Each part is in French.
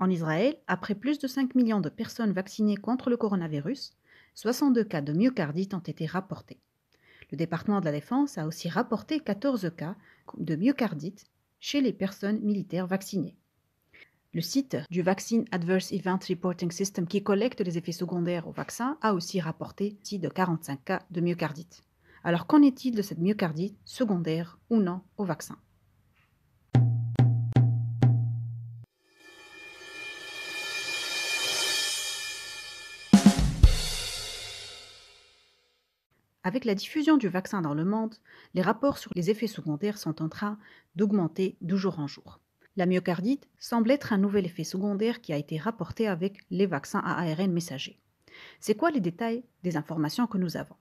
En Israël, après plus de 5 millions de personnes vaccinées contre le coronavirus, 62 cas de myocardite ont été rapportés. Le département de la Défense a aussi rapporté 14 cas de myocardite chez les personnes militaires vaccinées. Le site du Vaccine Adverse Event Reporting System qui collecte les effets secondaires au vaccin a aussi rapporté 6 de 45 cas de myocardite. Alors qu'en est-il de cette myocardite secondaire ou non au vaccin Avec la diffusion du vaccin dans le monde, les rapports sur les effets secondaires sont en train d'augmenter de jour en jour. La myocardite semble être un nouvel effet secondaire qui a été rapporté avec les vaccins à ARN messager. C'est quoi les détails des informations que nous avons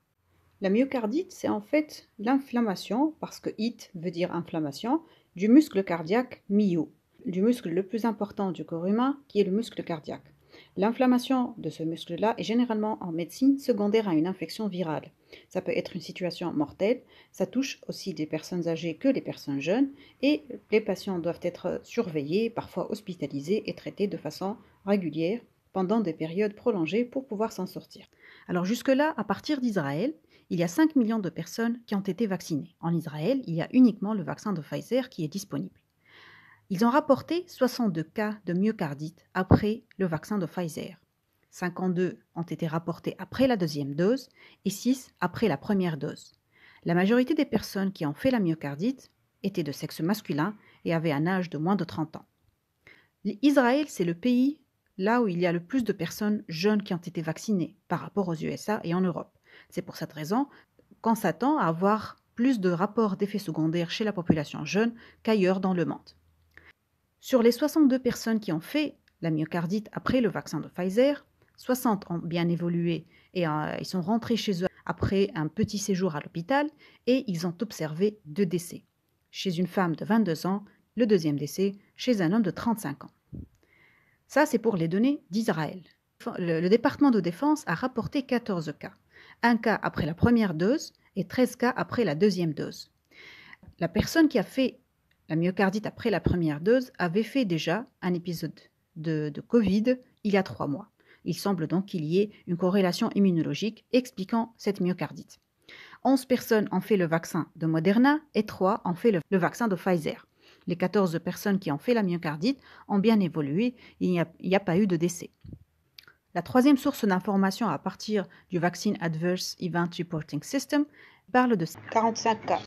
La myocardite, c'est en fait l'inflammation, parce que it veut dire inflammation, du muscle cardiaque myo, du muscle le plus important du corps humain qui est le muscle cardiaque. L'inflammation de ce muscle-là est généralement en médecine secondaire à une infection virale. Ça peut être une situation mortelle, ça touche aussi des personnes âgées que les personnes jeunes et les patients doivent être surveillés, parfois hospitalisés et traités de façon régulière pendant des périodes prolongées pour pouvoir s'en sortir. Alors jusque-là, à partir d'Israël, il y a 5 millions de personnes qui ont été vaccinées. En Israël, il y a uniquement le vaccin de Pfizer qui est disponible. Ils ont rapporté 62 cas de myocardite après le vaccin de Pfizer. 52 ont été rapportés après la deuxième dose et 6 après la première dose. La majorité des personnes qui ont fait la myocardite étaient de sexe masculin et avaient un âge de moins de 30 ans. Israël, c'est le pays là où il y a le plus de personnes jeunes qui ont été vaccinées par rapport aux USA et en Europe. C'est pour cette raison qu'on s'attend à avoir plus de rapports d'effets secondaires chez la population jeune qu'ailleurs dans le monde. Sur les 62 personnes qui ont fait la myocardite après le vaccin de Pfizer, 60 ont bien évolué et euh, ils sont rentrés chez eux après un petit séjour à l'hôpital et ils ont observé deux décès. Chez une femme de 22 ans, le deuxième décès chez un homme de 35 ans. Ça, c'est pour les données d'Israël. Le, département de défense a rapporté 14 cas, un cas après la première dose et 13 cas après la deuxième dose. La personne qui a fait la myocardite après la première dose, avait fait déjà un épisode de, Covid il y a trois mois. Il semble donc qu'il y ait une corrélation immunologique expliquant cette myocardite. 11 personnes ont fait le vaccin de Moderna et 3 ont fait le, vaccin de Pfizer. Les 14 personnes qui ont fait la myocardite ont bien évolué, il n'y a, pas eu de décès. La troisième source d'information à partir du Vaccine Adverse Event Reporting System parle de 45 cas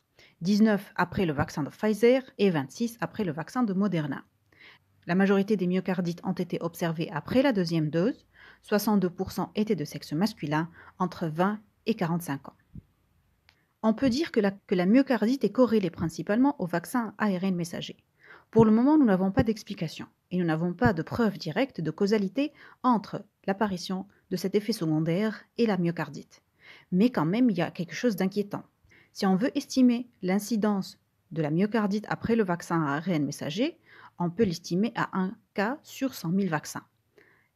19 après le vaccin de Pfizer et 26 après le vaccin de Moderna. La majorité des myocardites ont été observées après la deuxième dose, 62% étaient de sexe masculin, entre 20 et 45 ans. On peut dire que la, myocardite est corrélée principalement au vaccin ARN messager. Pour le moment, nous n'avons pas d'explication et nous n'avons pas de preuve directe de causalité entre l'apparition de cet effet secondaire et la myocardite. Mais quand même, il y a quelque chose d'inquiétant. Si on veut estimer l'incidence de la myocardite après le vaccin à ARN messager, on peut l'estimer à 1 cas sur 100 000 vaccins.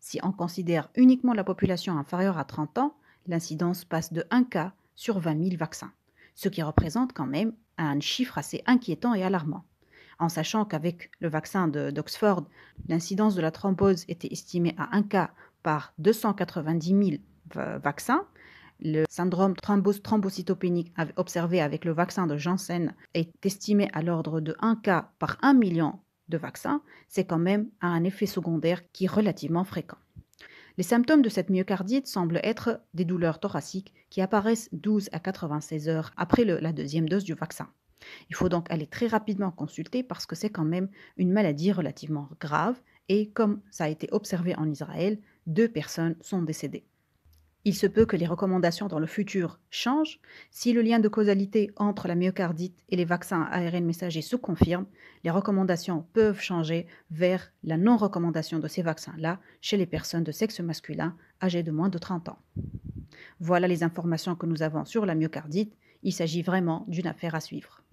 Si on considère uniquement la population inférieure à 30 ans, l'incidence passe de 1 cas sur 20 000 vaccins, ce qui représente quand même un chiffre assez inquiétant et alarmant. En sachant qu'avec le vaccin d'Oxford, l'incidence de la thrombose était estimée à 1 cas par 290 000 euh, vaccins, le syndrome thrombocytopénique observé avec le vaccin de Janssen est estimé à l'ordre de 1 cas par 1 million de vaccins. C'est quand même un effet secondaire qui est relativement fréquent. Les symptômes de cette myocardite semblent être des douleurs thoraciques qui apparaissent 12 à 96 heures après la deuxième dose du vaccin. Il faut donc aller très rapidement consulter parce que c'est quand même une maladie relativement grave et comme ça a été observé en Israël, deux personnes sont décédées. Il se peut que les recommandations dans le futur changent. Si le lien de causalité entre la myocardite et les vaccins à ARN messager se confirme, les recommandations peuvent changer vers la non-recommandation de ces vaccins-là chez les personnes de sexe masculin âgées de moins de 30 ans. Voilà les informations que nous avons sur la myocardite. Il s'agit vraiment d'une affaire à suivre.